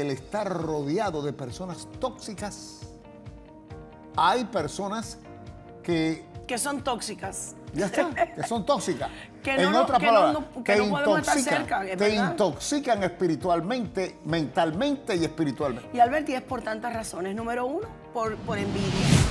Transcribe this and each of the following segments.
el estar rodeado de personas tóxicas, hay personas que... Que son tóxicas. Ya está, que son tóxicas. que no, en otras que palabras, que, no podemos estar cerca. te intoxican espiritualmente, mentalmente y espiritualmente. Y Alberti es por tantas razones. Número uno, por envidia.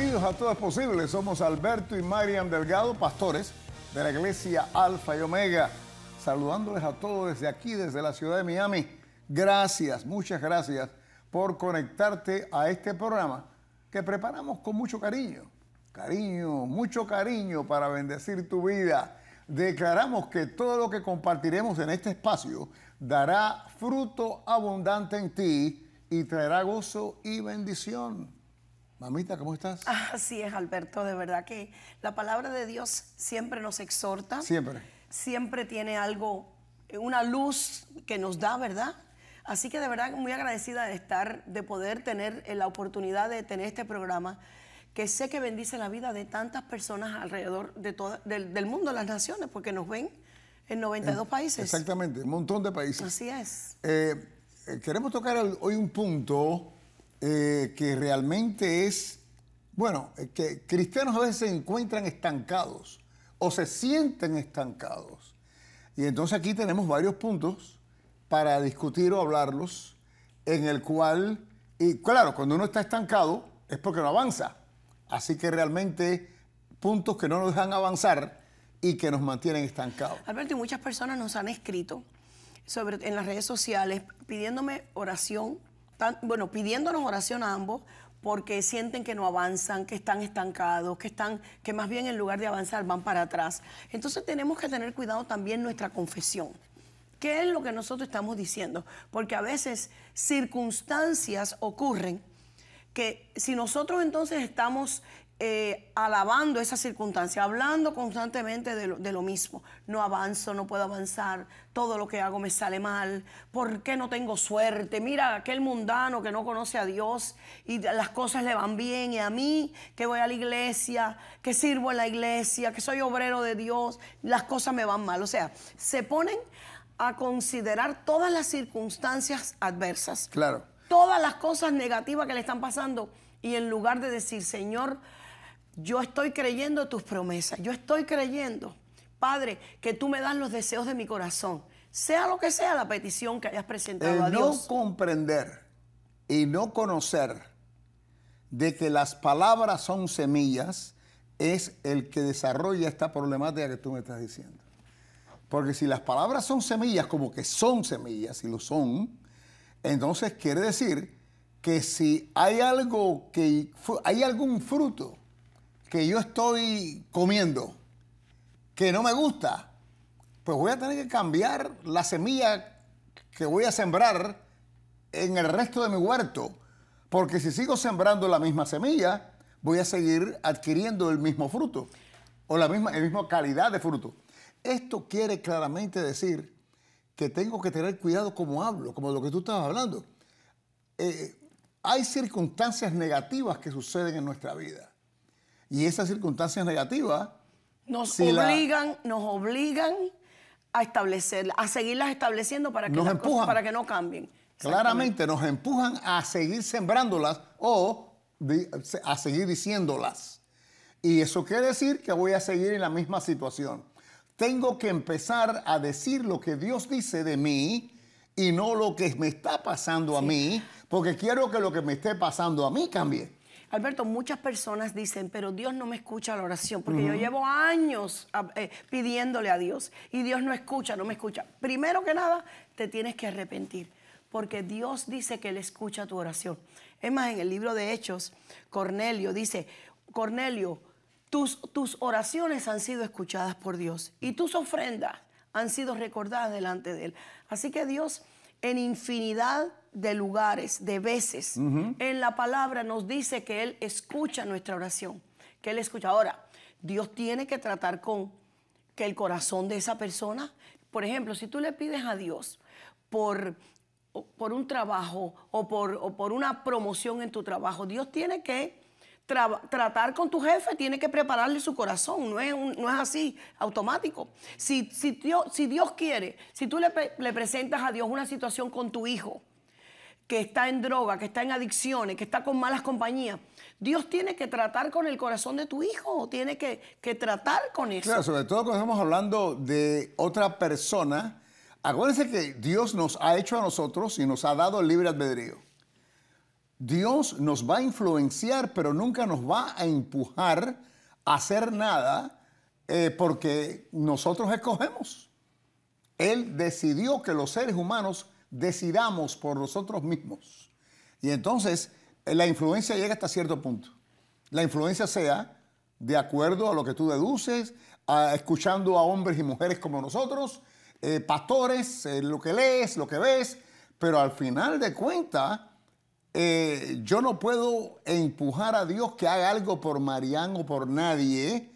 Bienvenidos a Todo es Somos Alberto y Marian Delgado, pastores de la iglesia Alfa y Omega, saludándoles a todos desde aquí, desde la ciudad de Miami. Gracias, muchas gracias por conectarte a este programa que preparamos con mucho cariño. Cariño, mucho cariño para bendecir tu vida. Declaramos que todo lo que compartiremos en este espacio dará fruto abundante en ti y traerá gozo y bendición. Mamita, ¿cómo estás? Así es, Alberto. De verdad que la palabra de Dios siempre nos exhorta. Siempre. Siempre tiene algo, una luz que nos da, ¿verdad? Así que de verdad muy agradecida de estar, de poder tener eh, la oportunidad de tener este programa que sé que bendice la vida de tantas personas alrededor de todo del, mundo, las naciones, porque nos ven en 92 países. Exactamente, un montón de países. Así es. Eh, eh, queremos tocar hoy un punto eh, que realmente es, bueno, eh, que cristianos a veces se encuentran estancados o se sienten estancados. Y entonces aquí tenemos varios puntos para discutir o hablarlos, en el cual, y claro, cuando uno está estancado es porque no avanza. Así que realmente puntos que no nos dejan avanzar y que nos mantienen estancados. Alberto, y muchas personas nos han escrito sobre, en las redes sociales pidiéndome oración bueno, pidiéndonos oración a ambos porque sienten que no avanzan, que están estancados, que están, que más bien en lugar de avanzar van para atrás. Entonces tenemos que tener cuidado también nuestra confesión. ¿Qué es lo que nosotros estamos diciendo? Porque a veces circunstancias ocurren que si nosotros entonces estamos eh, alabando esa circunstancia, hablando constantemente de lo, mismo. No avanzo, no puedo avanzar, todo lo que hago me sale mal, ¿por qué no tengo suerte? Mira aquel mundano que no conoce a Dios y las cosas le van bien y a mí que voy a la iglesia, que sirvo en la iglesia, que soy obrero de Dios, las cosas me van mal. O sea, se ponen a considerar todas las circunstancias adversas. Claro. Todas las cosas negativas que le están pasando y en lugar de decir, Señor, yo estoy creyendo tus promesas, yo estoy creyendo, Padre, que tú me das los deseos de mi corazón, sea lo que sea la petición que hayas presentado a Dios. No comprender y no conocer de que las palabras son semillas es el que desarrolla esta problemática que tú me estás diciendo. Porque si las palabras son semillas, como que son semillas, y lo son, entonces quiere decir que si hay algo que hay algún fruto que yo estoy comiendo que no me gusta, pues voy a tener que cambiar la semilla que voy a sembrar en el resto de mi huerto. Porque si sigo sembrando la misma semilla, voy a seguir adquiriendo el mismo fruto o la misma, calidad de fruto. Esto quiere claramente decir que tengo que tener cuidado como hablo, como lo que tú estabas hablando. Eh, hay circunstancias negativas que suceden en nuestra vida. Y esas circunstancias negativas nos obligan, nos obligan a establecer, a seguirlas estableciendo para que, para que no cambien. Claramente nos empujan a seguir sembrándolas o a seguir diciéndolas. Y eso quiere decir que voy a seguir en la misma situación. Tengo que empezar a decir lo que Dios dice de mí y no lo que me está pasando a mí, porque quiero que lo que me esté pasando a mí cambie. Alberto, muchas personas dicen, pero Dios no me escucha la oración, porque yo llevo años ah, eh, pidiéndole a Dios y Dios no escucha, no me escucha. Primero que nada, te tienes que arrepentir, porque Dios dice que Él escucha tu oración. Es más, en el libro de Hechos, Cornelio dice, Cornelio, tus, tus oraciones han sido escuchadas por Dios y tus ofrendas han sido recordadas delante de Él. Así que Dios en infinidad de lugares, de veces. En la palabra nos dice que Él escucha nuestra oración, que Él escucha. Ahora, Dios tiene que tratar con que el corazón de esa persona, por ejemplo, si tú le pides a Dios por, por un trabajo o por, o por una promoción en tu trabajo, Dios tiene que tratar con tu jefe tiene que prepararle su corazón, no es, no es así, automático. Si, Dios, si, Dios, quiere, si tú le, presentas a Dios una situación con tu hijo, que está en droga, que está en adicciones, que está con malas compañías, Dios tiene que tratar con el corazón de tu hijo, tiene que, que tratar con eso. Claro, sobre todo cuando estamos hablando de otra persona, acuérdense que Dios nos ha hecho a nosotros y nos ha dado el libre albedrío. Dios nos va a influenciar, pero nunca nos va a empujar a hacer nada eh, porque nosotros escogemos. Él decidió que los seres humanos decidamos por nosotros mismos. Y entonces eh, la influencia llega hasta cierto punto. La influencia sea de acuerdo a lo que tú deduces, escuchando a hombres y mujeres como nosotros, eh, pastores, lo que lees, lo que ves, pero al final de cuentas eh, yo no puedo empujar a Dios que haga algo por Marián o por nadie,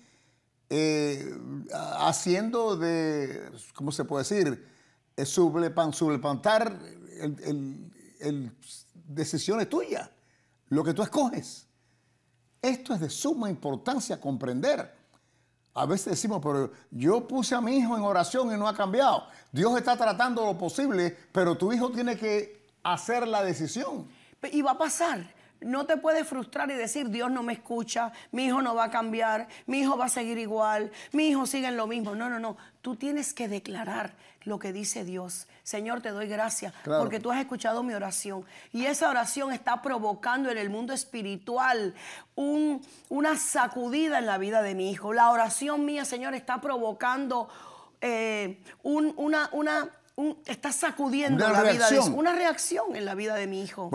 eh, haciendo de, ¿cómo se puede decir? Eh, decisiones tuyas, lo que tú escoges. Esto es de suma importancia comprender. A veces decimos, pero yo puse a mi hijo en oración y no ha cambiado. Dios está tratando lo posible, pero tu hijo tiene que hacer la decisión. Y va a pasar. No te puedes frustrar y decir, Dios no me escucha, mi hijo no va a cambiar, mi hijo va a seguir igual, mi hijo sigue en lo mismo. No, no, no. Tú tienes que declarar lo que dice Dios. Señor, te doy gracias porque tú has escuchado mi oración. Y esa oración está provocando en el mundo espiritual una sacudida en la vida de mi hijo. La oración mía, Señor, está provocando eh, una, una está sacudiendo la vida de una reacción en la vida de mi hijo.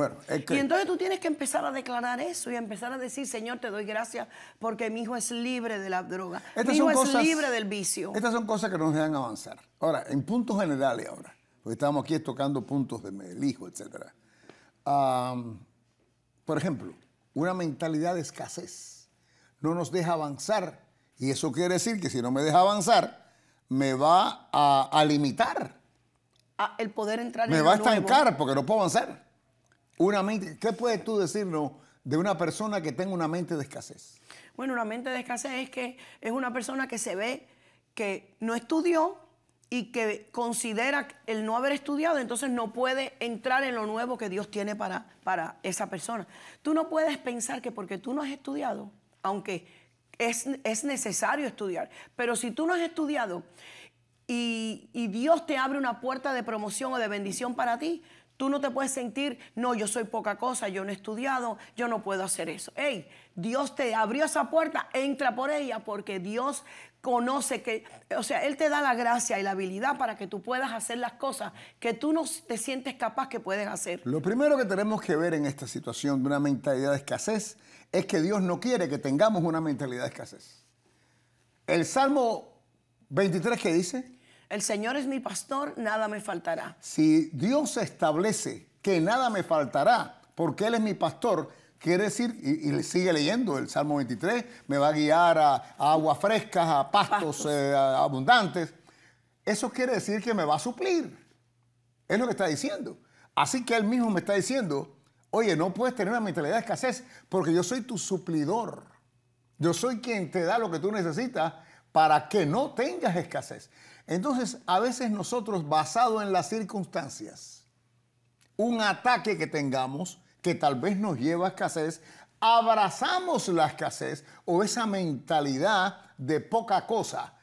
Y entonces tú tienes que empezar a declarar eso y empezar a decir, Señor, te doy gracias porque mi hijo es libre de la droga. mi hijo es libre del vicio. Estas son cosas que nos dejan avanzar. Ahora, en puntos generales ahora, porque estamos aquí tocando puntos del mi hijo, etc. por ejemplo, una mentalidad de escasez no nos deja avanzar. Y eso quiere decir que si no me deja avanzar, me va a limitar el poder entrar me en Me va a estancar porque no puedo hacer. Una mente, ¿qué puedes tú decirnos de una persona que tenga una mente de escasez? Bueno, una mente de escasez es que es una persona que se ve que no estudió y que considera el no haber estudiado, entonces no puede entrar en lo nuevo que Dios tiene para, para esa persona. Tú no puedes pensar que porque tú no has estudiado, aunque es, es necesario estudiar, pero si tú no has estudiado, y, Dios te abre una puerta de promoción o de bendición para ti, Tú no te puedes sentir, no, yo soy poca cosa, yo no he estudiado, yo no puedo hacer eso. Hey, Dios te abrió esa puerta, entra por ella, porque Dios conoce que, o sea, Él te da la gracia y la habilidad para que tú puedas hacer las cosas que tú no te sientes capaz que puedes hacer. Lo primero que tenemos que ver en esta situación de una mentalidad de escasez es que Dios no quiere que tengamos una mentalidad de escasez. El Salmo 23 que dice, el Señor es mi pastor, nada me faltará. Si Dios establece que nada me faltará, porque Él es mi pastor, quiere decir, y, sigue leyendo el Salmo 23, me va a guiar a, aguas frescas, a pastos, eh, abundantes. Eso quiere decir que me va a suplir. Es lo que está diciendo. Así que Él mismo me está diciendo, oye, no puedes tener una mentalidad de escasez porque yo soy tu suplidor. Yo soy quien te da lo que tú necesitas para que no tengas escasez. Entonces, a veces nosotros, basado en las circunstancias, un ataque que tengamos, que tal vez nos lleva a escasez, abrazamos la escasez o esa mentalidad de poca cosa,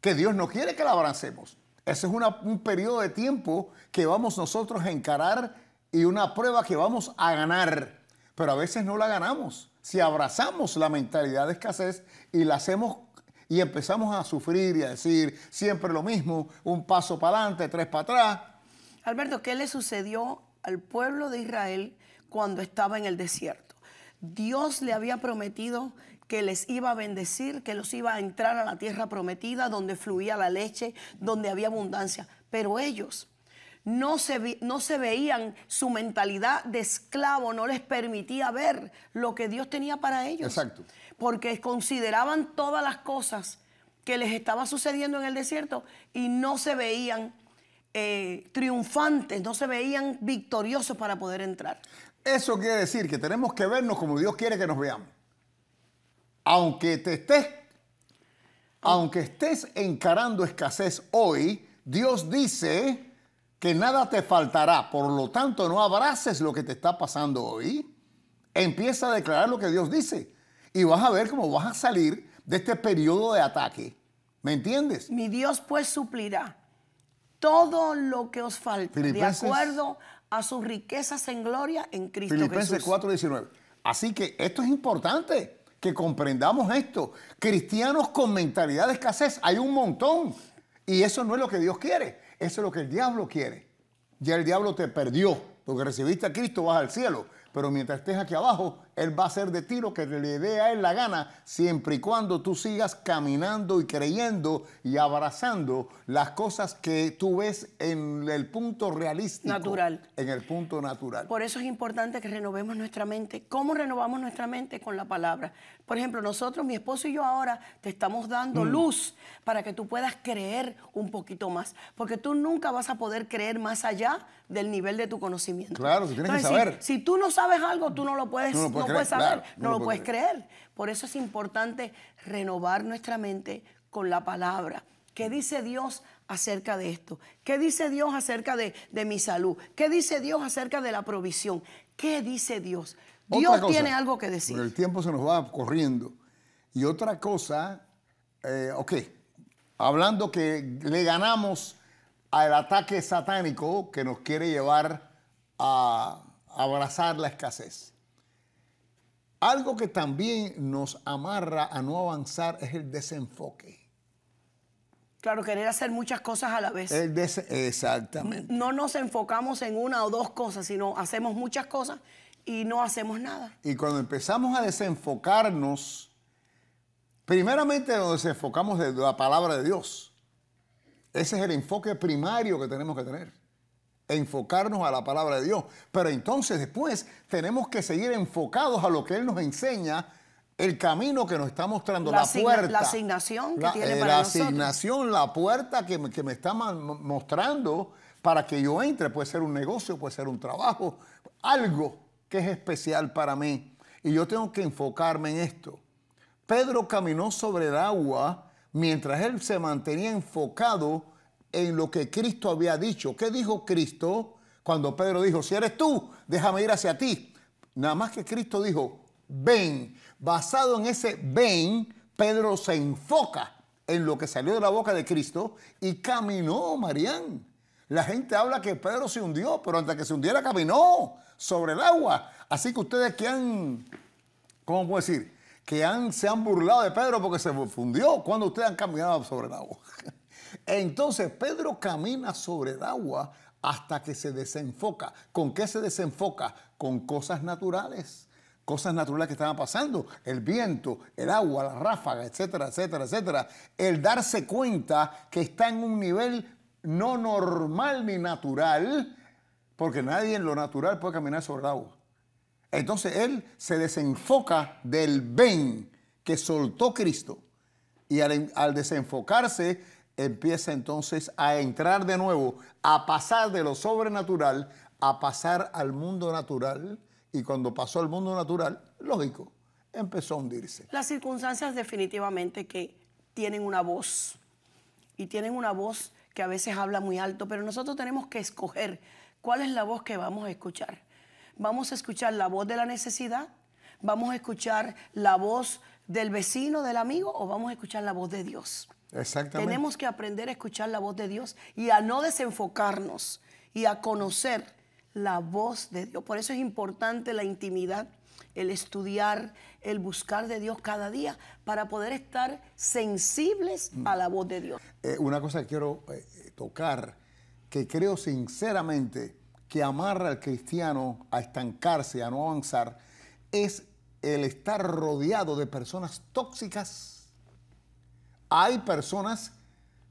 que Dios no quiere que la abracemos. Ese es un periodo de tiempo que vamos nosotros a encarar y una prueba que vamos a ganar, pero a veces no la ganamos. Si abrazamos la mentalidad de escasez y la hacemos y empezamos a sufrir y a decir siempre lo mismo, un paso para adelante, tres para atrás. Alberto, ¿qué le sucedió al pueblo de Israel cuando estaba en el desierto? Dios le había prometido que les iba a bendecir, que los iba a entrar a la tierra prometida, donde fluía la leche, donde había abundancia. Pero ellos no se, no se veían, su mentalidad de esclavo no les permitía ver lo que Dios tenía para ellos. Exacto. Porque consideraban todas las cosas que les estaba sucediendo en el desierto y no se veían eh, triunfantes, no se veían victoriosos para poder entrar. Eso quiere decir que tenemos que vernos como Dios quiere que nos veamos. Aunque te estés, aunque estés encarando escasez hoy, Dios dice, que nada te faltará, por lo tanto no abraces lo que te está pasando hoy. Empieza a declarar lo que Dios dice y vas a ver cómo vas a salir de este periodo de ataque. ¿Me entiendes? Mi Dios pues suplirá todo lo que os falta de acuerdo a sus riquezas en gloria en Cristo Filipenses Jesús. 4:19. Así que esto es importante que comprendamos esto. Cristianos con mentalidad de escasez hay un montón y eso no es lo que Dios quiere. Eso es lo que el diablo quiere. Ya el diablo te perdió, porque recibiste a Cristo, vas al cielo. Pero mientras estés aquí abajo, Él va a hacer de ti lo que le dé a Él la gana, siempre y cuando tú sigas caminando y creyendo y abrazando las cosas que tú ves en el punto realista. Natural. En el punto natural. Por eso es importante que renovemos nuestra mente. ¿Cómo renovamos nuestra mente? Con la palabra. Por ejemplo, nosotros, mi esposo y yo ahora, te estamos dando mm. luz para que tú puedas creer un poquito más. Porque tú nunca vas a poder creer más allá del nivel de tu conocimiento. Claro, si tienes que saber. si tú no sabes sabes algo, tú no lo puedes, no puedes, saber, no, lo, puedes creer. Por eso es importante renovar nuestra mente con la palabra. ¿Qué dice Dios acerca de esto? ¿Qué dice Dios acerca de, mi salud? ¿Qué dice Dios acerca de la provisión? ¿Qué dice Dios? Dios tiene algo que decir. el tiempo se nos va corriendo. Y otra cosa, eh, ok, hablando que le ganamos al ataque satánico que nos quiere llevar a abrazar la escasez. Algo que también nos amarra a no avanzar es el desenfoque. Claro, querer hacer muchas cosas a la vez. Exactamente. No nos enfocamos en una o dos cosas, sino hacemos muchas cosas y no hacemos nada. Y cuando empezamos a desenfocarnos, primeramente nos desenfocamos de la palabra de Dios. Ese es el enfoque primario que tenemos que tener. E enfocarnos a la palabra de Dios. Pero entonces después tenemos que seguir enfocados a lo que Él nos enseña, el camino que nos está mostrando, la, puerta. La asignación que la, tiene eh, la asignación, la puerta que, que me está mostrando para que yo entre. Puede ser un negocio, puede ser un trabajo, algo que es especial para mí. Y yo tengo que enfocarme en esto. Pedro caminó sobre el agua mientras él se mantenía enfocado en lo que Cristo había dicho. ¿Qué dijo Cristo cuando Pedro dijo, si eres tú, déjame ir hacia ti? Nada más que Cristo dijo, ven. Basado en ese ven, Pedro se enfoca en lo que salió de la boca de Cristo y caminó, Marián. La gente habla que Pedro se hundió, pero antes que se hundiera caminó sobre el agua. Así que ustedes que han, ¿cómo puedo decir? Que han, se han burlado de Pedro porque se fundió cuando ustedes han caminado sobre el agua. Entonces Pedro camina sobre el agua hasta que se desenfoca. ¿Con qué se desenfoca? Con cosas naturales. Cosas naturales que estaban pasando, el viento, el agua, la ráfaga, etcétera, etcétera, etcétera. El darse cuenta que está en un nivel no normal ni natural, porque nadie en lo natural puede caminar sobre el agua. Entonces él se desenfoca del ven que soltó Cristo. Y al desenfocarse empieza entonces a entrar de nuevo, a pasar de lo sobrenatural a pasar al mundo natural. Y cuando pasó al mundo natural, lógico, empezó a hundirse. Las circunstancias definitivamente que tienen una voz y tienen una voz que a veces habla muy alto, pero nosotros tenemos que escoger cuál es la voz que vamos a escuchar. Vamos a escuchar la voz de la necesidad, vamos a escuchar la voz del vecino, del amigo o vamos a escuchar la voz de Dios. Tenemos que aprender a escuchar la voz de Dios y a no desenfocarnos y a conocer la voz de Dios. Por eso es importante la intimidad, el estudiar, el buscar de Dios cada día para poder estar sensibles mm. a la voz de Dios. Eh, una cosa que quiero eh, tocar, que creo sinceramente que amarra al cristiano a estancarse, a no avanzar, es el estar rodeado de personas tóxicas hay personas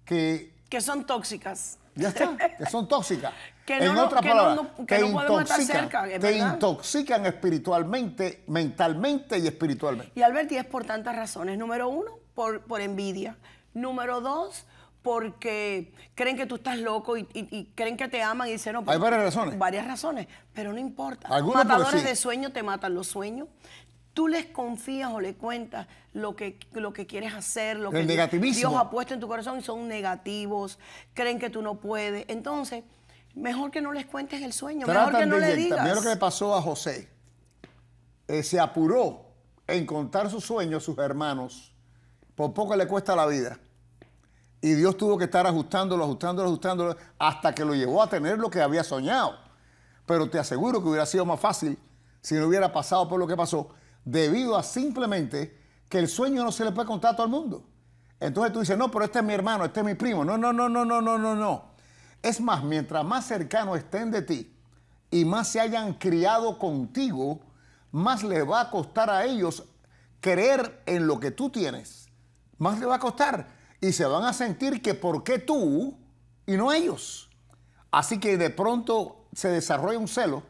que... Que son tóxicas. Ya está, que son tóxicas. en otras no, que intoxican, cerca, te intoxican espiritualmente, mentalmente y espiritualmente. Y Alberti es por tantas razones. Número uno, por, envidia. Número dos, porque creen que tú estás loco y, creen que te aman y dicen, no, hay varias razones. Varias razones, pero no importa. Los Matadores de sueño te matan los sueños, tú les confías o le cuentas lo que, lo que quieres hacer, lo que negativismo. Dios ha puesto en tu corazón y son negativos, creen que tú no puedes. Entonces, mejor que no les cuentes el sueño, mejor que no le digas. Mira lo que le pasó a José. Eh, se apuró en contar sus sueños a sus hermanos. Por poco le cuesta la vida. Y Dios tuvo que estar ajustándolo, ajustándolo, ajustándolo, hasta que lo llevó a tener lo que había soñado. Pero te aseguro que hubiera sido más fácil si no hubiera pasado por lo que pasó debido a simplemente que el sueño no se le puede contar a todo el mundo. Entonces tú dices, no, pero este es mi hermano, este es mi primo. No, no, no, no, no, no, no, no. Es más, mientras más cercano estén de ti y más se hayan criado contigo, más le va a costar a ellos creer en lo que tú tienes. Más le va a costar. Y se van a sentir que por qué tú y no ellos. Así que de pronto se desarrolla un celo.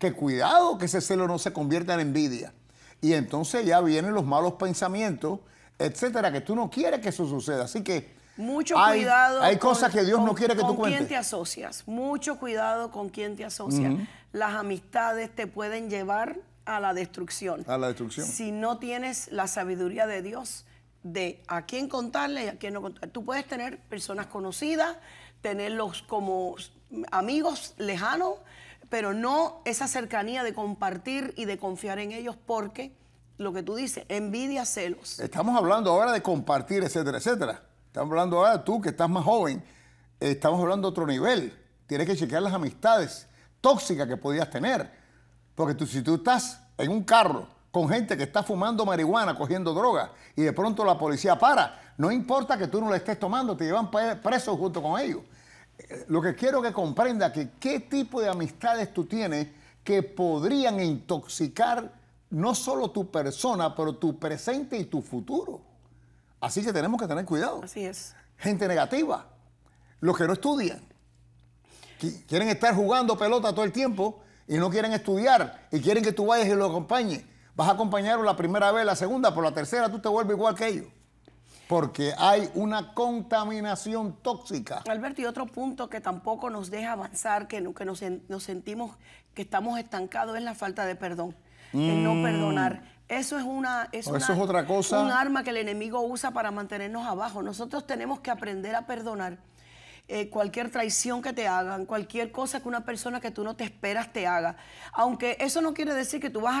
Que cuidado que ese celo no se convierta en envidia y entonces ya vienen los malos pensamientos, etcétera, que tú no quieres que eso suceda. Así que. Mucho hay, Hay cosas que Dios no quiere que tú cuentes. Con quién te asocias. Mucho cuidado con quién te asocias. Las amistades te pueden llevar a la destrucción. A la destrucción. Si no tienes la sabiduría de Dios de a quién contarle y a quién no contarle. Tú puedes tener personas conocidas, tenerlos como amigos lejanos, pero no esa cercanía de compartir y de confiar en ellos porque lo que tú dices, envidia, celos. Estamos hablando ahora de compartir, etcétera, etcétera. Estamos hablando ahora tú que estás más joven, estamos hablando de otro nivel. Tienes que chequear las amistades tóxicas que podías tener. Porque tú, si tú estás en un carro con gente que está fumando marihuana, cogiendo droga, y de pronto la policía para, no importa que tú no la estés tomando, te llevan preso junto con ellos lo que quiero que comprenda que qué tipo de amistades tú tienes que podrían intoxicar no solo tu persona, pero tu presente y tu futuro. Así que tenemos que tener cuidado. Así es. Gente negativa, los que no estudian, quieren estar jugando pelota todo el tiempo y no quieren estudiar y quieren que tú vayas y lo acompañes. Vas a acompañarlos la primera vez, la segunda, por la tercera tú te vuelves igual que ellos porque hay una contaminación tóxica. Alberto, y otro punto que tampoco nos deja avanzar, que, nos, sentimos que estamos estancados, es la falta de perdón, el no mm. perdonar. Eso es una, es una, eso es otra cosa. un arma que el enemigo usa para mantenernos abajo. Nosotros tenemos que aprender a perdonar eh, cualquier traición que te hagan, cualquier cosa que una persona que tú no te esperas te haga. Aunque eso no quiere decir que tú vas a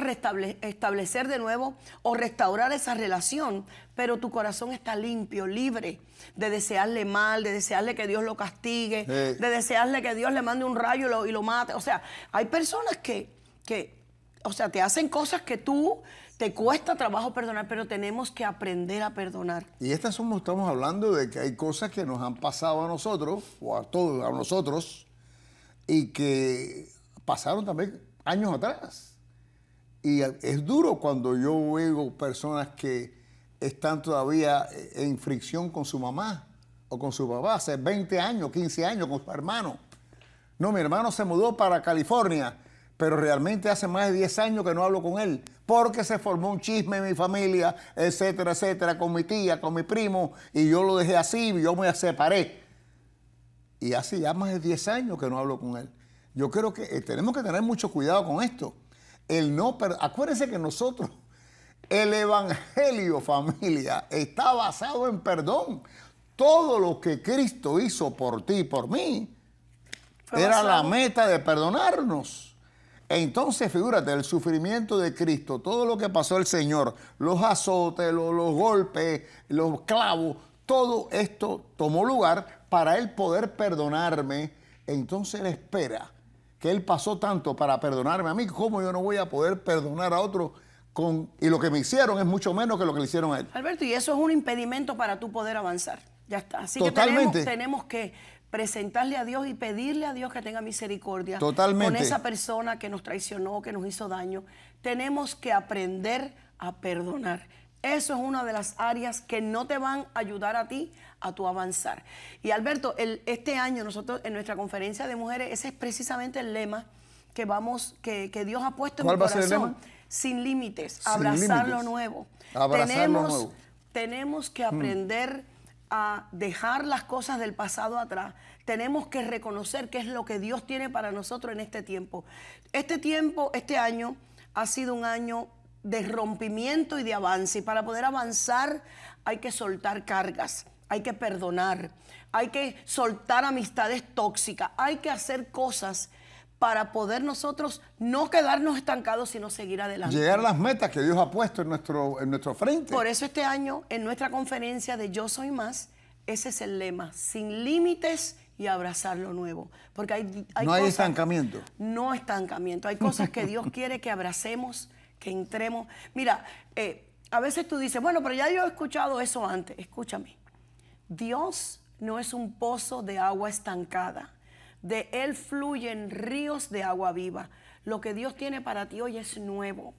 restablecer de nuevo o restaurar esa relación, pero tu corazón está limpio, libre de desearle mal, de desearle que Dios lo castigue, de desearle que Dios le mande un rayo y lo, y lo mate. O sea, hay personas que, que o sea, te hacen cosas que tú te cuesta trabajo perdonar, pero tenemos que aprender a perdonar. Y estas somos, estamos hablando de que hay cosas que nos han pasado a nosotros, o a todos, a nosotros, y que pasaron también años atrás. Y es duro cuando yo veo personas que están todavía en fricción con su mamá o con su papá, hace 20 años, 15 años, con su hermano. No, mi hermano se mudó para California pero realmente hace más de 10 años que no hablo con él, porque se formó un chisme en mi familia, etcétera, etcétera, con mi tía, con mi primo, y yo lo dejé así, yo me separé. Y hace ya más de 10 años que no hablo con él. Yo creo que eh, tenemos que tener mucho cuidado con esto. El no, acuérdense que nosotros, el Evangelio familia, está basado en perdón. Todo lo que Cristo hizo por ti y por mí, era la meta de perdonarnos. Entonces, figúrate, el sufrimiento de Cristo, todo lo que pasó el Señor, los azotes, los, golpes, los clavos, todo esto tomó lugar para Él poder perdonarme. Entonces Él espera que Él pasó tanto para perdonarme a mí, ¿cómo yo no voy a poder perdonar a otro? Con, y lo que me hicieron es mucho menos que lo que le hicieron a él. Alberto, y eso es un impedimento para tú poder avanzar. Ya está. Así que tenemos que presentarle a Dios y pedirle a Dios que tenga misericordia con esa persona que nos traicionó, que nos hizo daño. Tenemos que aprender a perdonar. Eso es una de las áreas que no te van a ayudar a ti a tu avanzar. Y Alberto, el, este año nosotros en nuestra conferencia de mujeres, ese es precisamente el lema que vamos, que, Dios ha puesto en mi corazón. Sin límites, abrazar lo nuevo. Abrazar tenemos, lo nuevo. Tenemos que hmm. aprender dejar las cosas del pasado atrás, tenemos que reconocer qué es lo que Dios tiene para nosotros en este tiempo. Este tiempo, este año, ha sido un año de rompimiento y de avance. Y para poder avanzar hay que soltar cargas, hay que perdonar, hay que soltar amistades tóxicas, hay que hacer cosas para poder nosotros no quedarnos estancados, sino seguir adelante. Llegar las metas que Dios ha puesto en nuestro, en nuestro frente. Por eso este año, en nuestra conferencia de Yo Soy Más, ese es el lema, sin límites y abrazar lo nuevo. Porque hay, hay no hay estancamiento. No estancamiento. Hay cosas que Dios quiere que abracemos, que entremos. Mira, eh, a veces tú dices, bueno, pero ya yo he escuchado eso antes. Escúchame. Dios no es un pozo de agua estancada. De Él fluyen ríos de agua viva. Lo que Dios tiene para ti hoy es nuevo.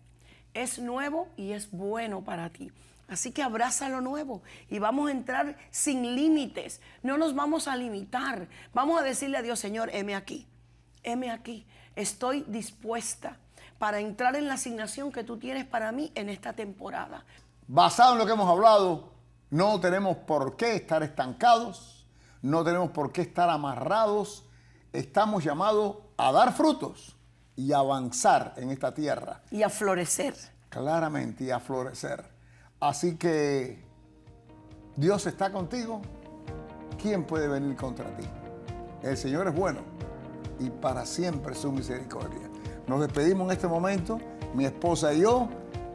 Es nuevo y es bueno para ti. Así que abraza lo nuevo y vamos a entrar sin límites. No nos vamos a limitar. Vamos a decirle a Dios, Señor, heme aquí. Heme aquí. Estoy dispuesta para entrar en la asignación que tú tienes para mí en esta temporada. Basado en lo que hemos hablado, no tenemos por qué estar estancados, no tenemos por qué estar amarrados estamos llamados a dar frutos y avanzar en esta tierra. Y a florecer. Claramente, y a florecer. Así que Dios está contigo. ¿Quién puede venir contra ti? El Señor es bueno y para siempre su misericordia. Nos despedimos en este momento, mi esposa y yo,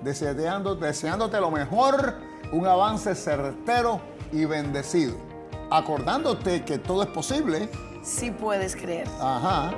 deseando, deseándote lo mejor, un avance certero y bendecido. Acordándote que todo es posible sí puedes creer. Ajá.